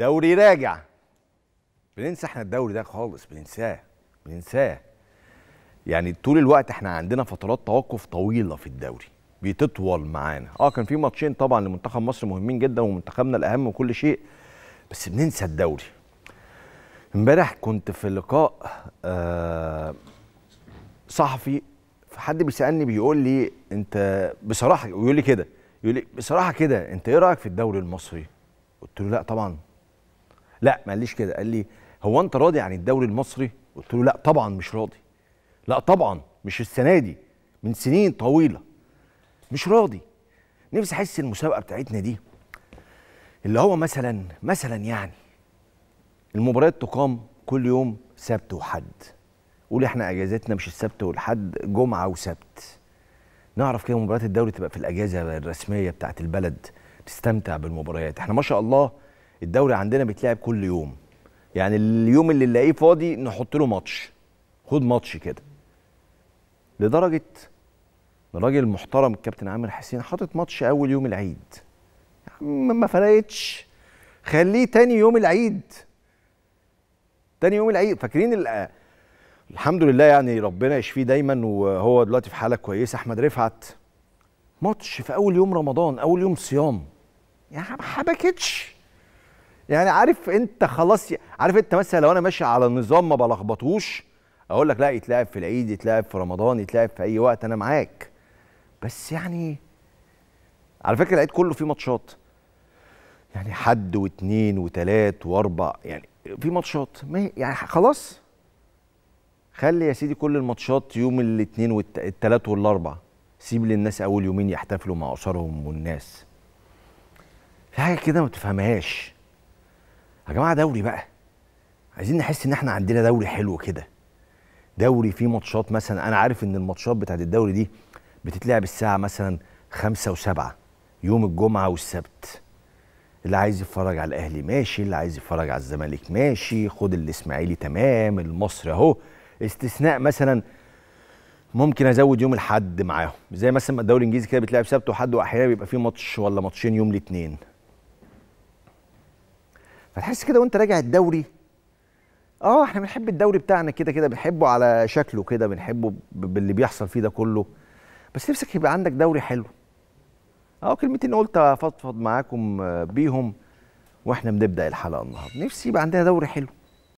دوري راجع بننسى احنا الدوري ده خالص بننساه بننساه يعني طول الوقت احنا عندنا فترات توقف طويله في الدوري بتطول معانا اه كان في ماتشين طبعا لمنتخب مصر مهمين جدا ومنتخبنا الاهم وكل شيء بس بننسى الدوري امبارح كنت في لقاء آه صحفي فحد بيسالني بيقول لي انت بصراحه ويقول لي كده يقول لي بصراحه كده انت ايه رايك في الدوري المصري قلت له لا طبعا لا ما قاليش كده قال لي هو انت راضي عن الدوري المصري قلت له لا طبعا مش راضي لا طبعا مش السنه دي من سنين طويله مش راضي نفسي احس المسابقه بتاعتنا دي اللي هو مثلا مثلا يعني المباريات تقام كل يوم سبت وحد قول احنا اجازتنا مش السبت والحد جمعه وسبت نعرف كده مباريات الدوري تبقى في الاجازه الرسميه بتاعت البلد تستمتع بالمباريات احنا ما شاء الله الدوري عندنا بيتلعب كل يوم يعني اليوم اللي نلاقيه فاضي نحط له ماتش خد ماتش كده لدرجه الراجل المحترم الكابتن عامر حسين حاطط ماتش اول يوم العيد ما فرقتش خليه تاني يوم العيد تاني يوم العيد فاكرين الحمد لله يعني ربنا يشفيه دايما وهو دلوقتي في حاله كويسه احمد رفعت ماتش في اول يوم رمضان اول يوم صيام يا يعني ما حبكتش يعني عارف انت خلاص عارف انت مثلا لو انا ماشي على نظام ما بلخبطوش اقول لك لا يتلعب في العيد يتلعب في رمضان يتلعب في اي وقت انا معاك بس يعني على فكره العيد كله فيه ماتشات يعني حد واثنين وثلاث واربع يعني في ماتشات يعني خلاص خلي يا سيدي كل الماتشات يوم الاثنين والثلاث والاربع سيب للناس اول يومين يحتفلوا مع اسرهم والناس في حاجه كده ما تفهمهاش يا جماعه دوري بقى عايزين نحس ان احنا عندنا دوري حلو كده دوري فيه ماتشات مثلا انا عارف ان الماتشات بتاعت الدوري دي بتتلعب الساعه مثلا خمسة وسبعة يوم الجمعه والسبت اللي عايز يتفرج على الاهلي ماشي اللي عايز يتفرج على الزمالك ماشي خد الاسماعيلي تمام المصري اهو استثناء مثلا ممكن ازود يوم الاحد معاهم زي مثلا الدوري الانجليزي كده بتلعب سبت وحد واحيانا بيبقى فيه ماتش ولا ماتشين يوم الاثنين فتحس كده وانت راجع الدوري اه احنا بنحب الدوري بتاعنا كده كده بنحبه على شكله كده بنحبه باللي بيحصل فيه ده كله بس نفسك يبقى عندك دوري حلو اه كلمتين قلت افضفض معاكم بيهم واحنا بنبدا الحلقه النهارده نفسي يبقى عندنا دوري حلو